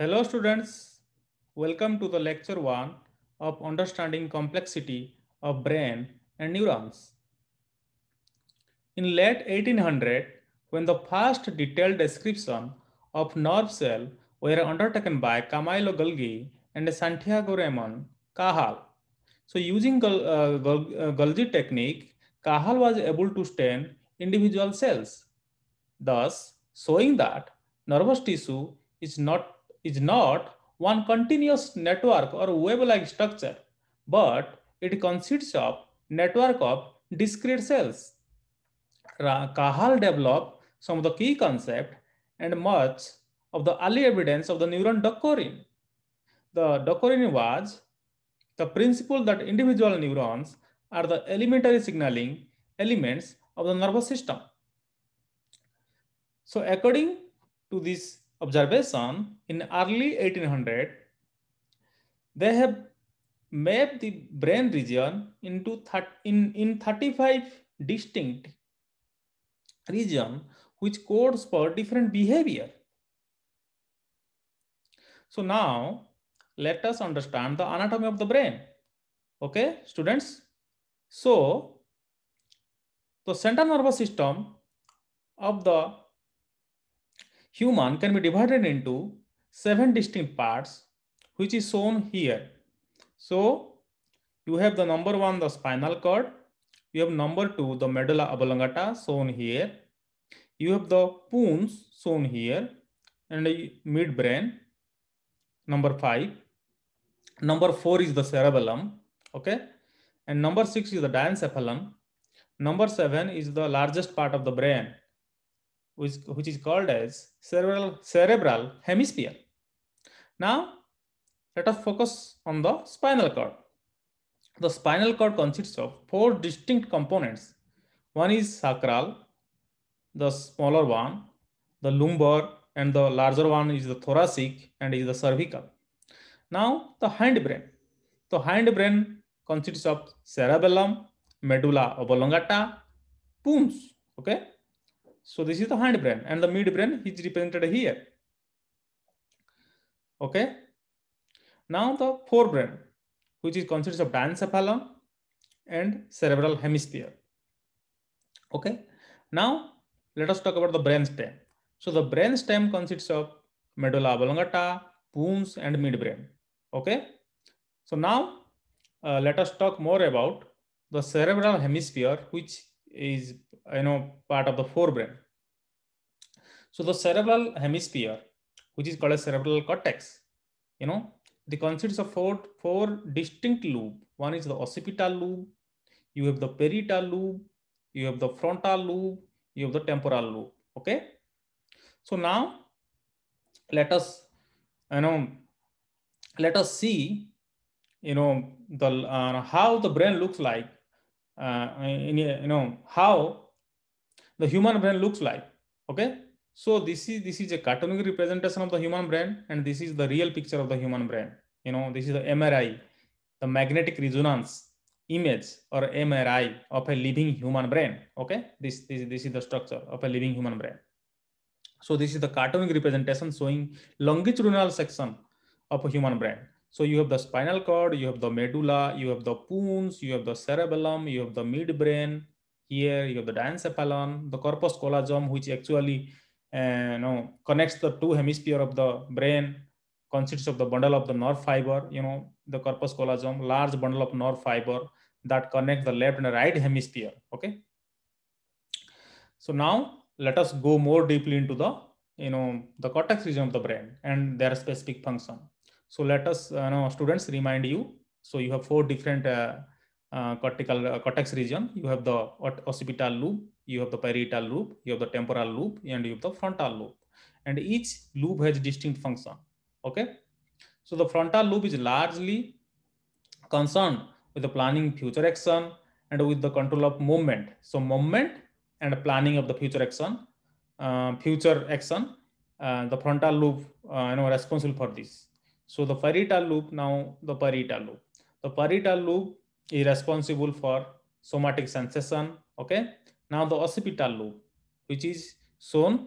Hello students, welcome to the lecture 1 of understanding complexity of brain and neurons. In late 1800, when the first detailed description of nerve cell were undertaken by Camilo Golgi and Santiago Ramon Cajal. So using Gol, uh, Gol uh, Golgi technique, Cajal was able to stain individual cells, thus showing that nervous tissue is not is not one continuous network or web-like structure, but it consists of network of discrete cells. Kahal developed some of the key concept and much of the early evidence of the neuron docorin. The docorin was the principle that individual neurons are the elementary signaling elements of the nervous system. So according to this observation in early 1800, they have mapped the brain region into in, in 35 distinct region which codes for different behavior. So now let us understand the anatomy of the brain. Okay, students. So the central nervous system of the human can be divided into seven distinct parts, which is shown here. So you have the number one, the spinal cord. You have number two, the medulla oblongata shown here. You have the pons shown here and midbrain, number five. Number four is the cerebellum, okay? And number six is the diencephalon. Number seven is the largest part of the brain, which, which is called as cerebral, cerebral hemisphere. Now, let us focus on the spinal cord. The spinal cord consists of four distinct components. One is sacral, the smaller one, the lumbar, and the larger one is the thoracic and is the cervical. Now, the hindbrain. The hindbrain consists of cerebellum, medulla oblongata, pons, okay? So this is the hindbrain and the midbrain is represented here. Okay. Now the forebrain, which is consists of diencephalon and cerebral hemisphere. Okay. Now let us talk about the brain stem. So the brain stem consists of medulla oblongata, pons, and midbrain. Okay. So now uh, let us talk more about the cerebral hemisphere, which is you know part of the forebrain. So the cerebral hemisphere, which is called a cerebral cortex, you know, the consists of four four distinct loop. One is the occipital loop, you have the parietal loop, you have the frontal loop, you have the temporal loop. Okay. So now let us you know let us see you know the uh, how the brain looks like uh, in, you know how the human brain looks like okay so this is this is a cartooning representation of the human brain and this is the real picture of the human brain you know this is the mri the magnetic resonance image or mri of a living human brain okay this this, this is the structure of a living human brain so this is the cartooning representation showing longitudinal section of a human brain so you have the spinal cord, you have the medulla, you have the pons, you have the cerebellum, you have the midbrain. Here you have the diencephalon, the corpus callosum, which actually uh, you know connects the two hemisphere of the brain, consists of the bundle of the nerve fiber. You know the corpus callosum, large bundle of nerve fiber that connect the left and right hemisphere. Okay. So now let us go more deeply into the you know the cortex region of the brain and their specific function. So let us uh, students remind you. So you have four different uh, uh, cortical cortex region. You have the occipital loop. you have the parietal loop. you have the temporal loop, and you have the frontal loop. And each loop has distinct function. Okay. So the frontal loop is largely concerned with the planning future action and with the control of movement. So movement and planning of the future action, uh, future action, uh, the frontal loop, uh, you know, responsible for this. So the parietal loop, now the parietal loop. The parietal loop is responsible for somatic sensation. Okay. Now the occipital loop, which is shown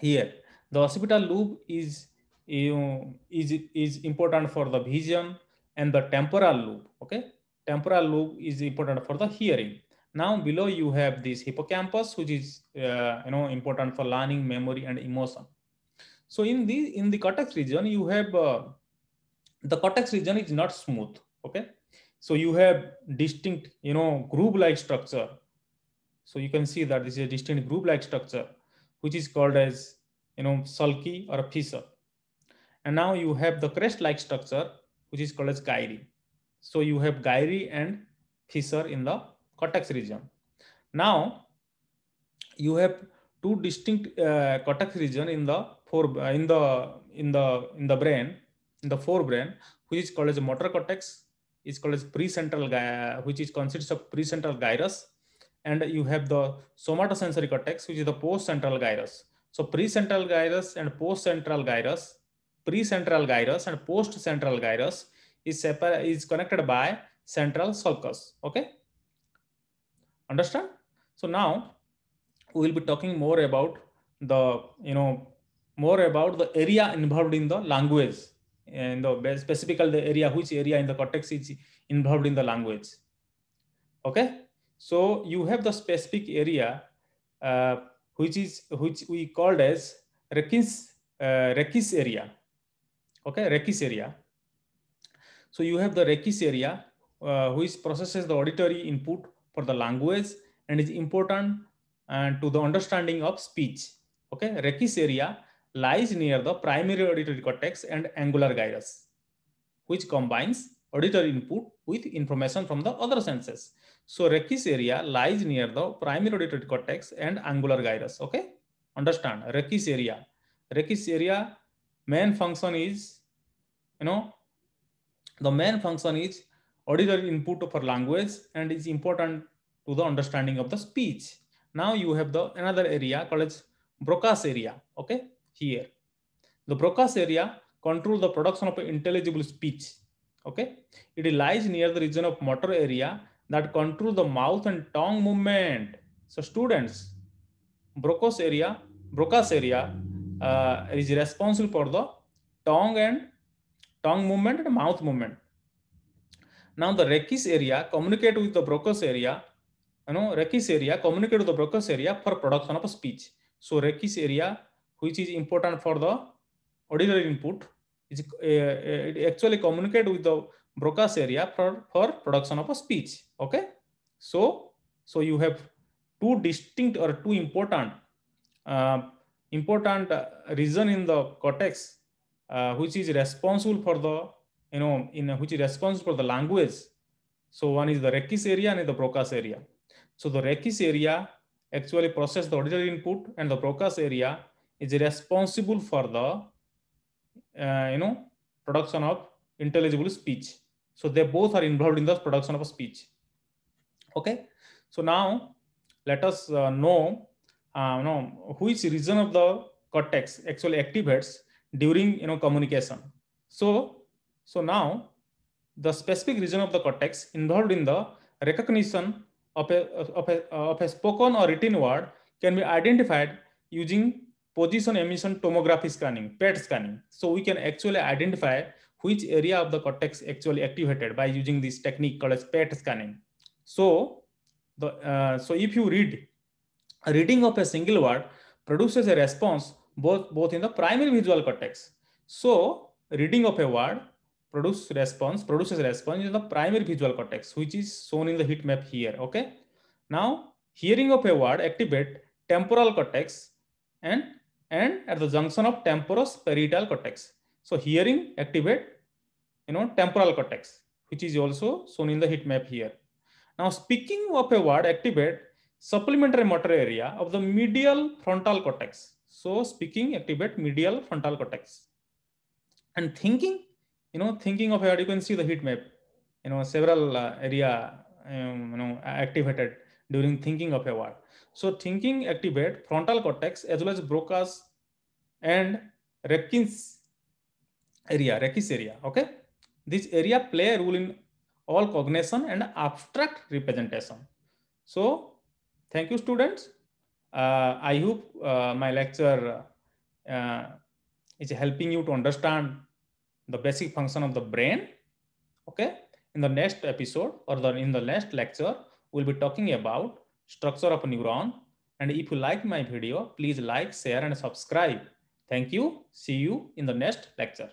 here. The occipital loop is, you know, is, is important for the vision and the temporal loop. Okay. Temporal loop is important for the hearing. Now below you have this hippocampus, which is, uh, you know, important for learning, memory, and emotion. So in the in the cortex region, you have uh, the cortex region is not smooth. Okay, so you have distinct, you know, groove-like structure. So you can see that this is a distinct groove-like structure, which is called as you know sulky or fissure. And now you have the crest-like structure, which is called as gyri. So you have gyri and fissure in the cortex region. Now you have two distinct uh, cortex region in the four uh, in the in the in the brain in the forebrain which is called as motor cortex is called as precentral which is consists of precentral gyrus and you have the somatosensory cortex which is the postcentral gyrus so precentral gyrus and postcentral gyrus precentral gyrus and postcentral gyrus is separate is connected by central sulcus okay understand so now we will be talking more about the you know more about the area involved in the language and the specifically the area which area in the cortex is involved in the language okay so you have the specific area uh, which is which we called as Rekis uh, Rekis area okay Rekis area so you have the Rekis area uh, which processes the auditory input for the language and is important and to the understanding of speech. Okay, recus area lies near the primary auditory cortex and angular gyrus, which combines auditory input with information from the other senses. So recus area lies near the primary auditory cortex and angular gyrus. Okay, understand recus area. Recus area main function is, you know, the main function is auditory input for language and is important to the understanding of the speech. Now you have the another area called as Broca's area. Okay, here. The Broca's area control the production of intelligible speech. Okay, it lies near the region of motor area that control the mouth and tongue movement. So students, Broca's area, Broca's area uh, is responsible for the tongue and tongue movement and mouth movement. Now the rachis area communicate with the Broca's area you know recce area communicate with the Broca's area for production of a speech. So recce area, which is important for the auditory input, is uh, uh actually communicate with the Broca's area for, for production of a speech. Okay. So, so you have two distinct or two important uh, important uh, region in the cortex, uh, which is responsible for the you know in which is responsible for the language. So one is the rectus area and the Broca's area. So the Rekis area actually process the auditory input and the Broca's area is responsible for the, uh, you know, production of intelligible speech. So they both are involved in the production of speech. Okay. So now let us uh, know, uh, know which region of the cortex actually activates during, you know, communication. So, so now the specific region of the cortex involved in the recognition of a, of a, of a spoken or written word can be identified using position emission tomography scanning, PET scanning. So we can actually identify which area of the cortex actually activated by using this technique called as PET scanning. So, the, uh, so if you read, reading of a single word produces a response both, both in the primary visual cortex. So reading of a word produce response produces response in the primary visual cortex which is shown in the heat map here okay now hearing of a word activate temporal cortex and and at the junction of parietal cortex so hearing activate you know temporal cortex which is also shown in the heat map here now speaking of a word activate supplementary motor area of the medial frontal cortex so speaking activate medial frontal cortex and thinking you know, thinking of air, you can see the heat map, you know, several uh, area, um, you know, activated during thinking of a word. So thinking activate frontal cortex as well as Broca's and Repkin's area, Rekis area, okay? This area play a role in all cognition and abstract representation. So thank you students. Uh, I hope uh, my lecture uh, is helping you to understand the basic function of the brain. Okay. In the next episode or the, in the next lecture, we'll be talking about structure of neuron. And if you like my video, please like, share, and subscribe. Thank you. See you in the next lecture.